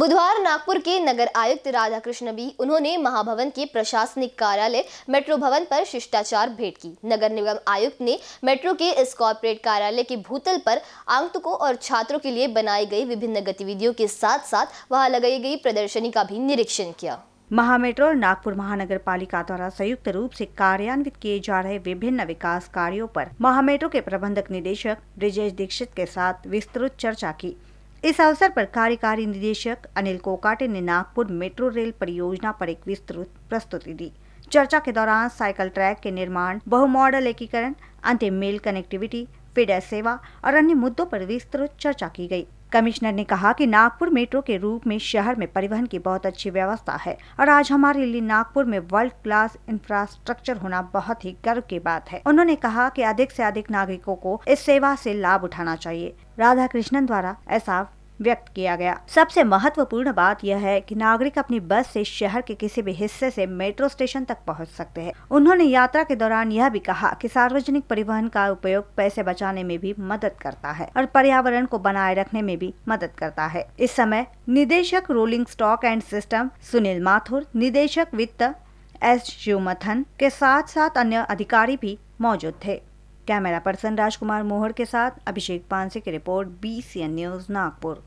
बुधवार नागपुर के नगर आयुक्त राधाकृष्ण भी उन्होंने महाभवन के प्रशासनिक कार्यालय मेट्रो भवन पर शिष्टाचार भेंट की नगर निगम आयुक्त ने मेट्रो के इस कॉरपोरेट कार्यालय के भूतल पर आगंतुकों और छात्रों के लिए बनाई गई विभिन्न गतिविधियों के साथ साथ वहां लगाई गई प्रदर्शनी का भी निरीक्षण किया महा मेट्रो और नागपुर महानगर पालिका द्वारा संयुक्त रूप से कार्यान्वित किए जा रहे विभिन्न विकास कार्यों पर महा मेट्रो के प्रबंधक निदेशक ब्रिजेश दीक्षित के साथ विस्तृत चर्चा की इस अवसर पर कार्यकारी निदेशक अनिल कोकाटे ने नागपुर मेट्रो रेल परियोजना पर एक विस्तृत प्रस्तुति दी चर्चा के दौरान साइकिल ट्रैक के निर्माण बहुमॉडल एकीकरण अंतिम मेल कनेक्टिविटी फीडर सेवा और अन्य मुद्दों पर विस्तृत चर्चा की गई कमिश्नर ने कहा कि नागपुर मेट्रो के रूप में शहर में परिवहन की बहुत अच्छी व्यवस्था है और आज हमारे लिए नागपुर में वर्ल्ड क्लास इंफ्रास्ट्रक्चर होना बहुत ही गर्व की बात है उन्होंने कहा कि अधिक से अधिक नागरिकों को इस सेवा से लाभ उठाना चाहिए राधा कृष्णन द्वारा ऐसा व्यक्त किया गया सबसे महत्वपूर्ण बात यह है कि नागरिक अपनी बस से शहर के किसी भी हिस्से से मेट्रो स्टेशन तक पहुंच सकते हैं उन्होंने यात्रा के दौरान यह भी कहा कि सार्वजनिक परिवहन का उपयोग पैसे बचाने में भी मदद करता है और पर्यावरण को बनाए रखने में भी मदद करता है इस समय निदेशक rolling stock and system Sunil Mathur निदेशक वित्त एस शिवमथन के साथ साथ अन्य अधिकारी भी मौजूद थे कैमरा पर्सन राजकुमार मोहर के साथ अभिषेक पांसे की report B C N news Nagpur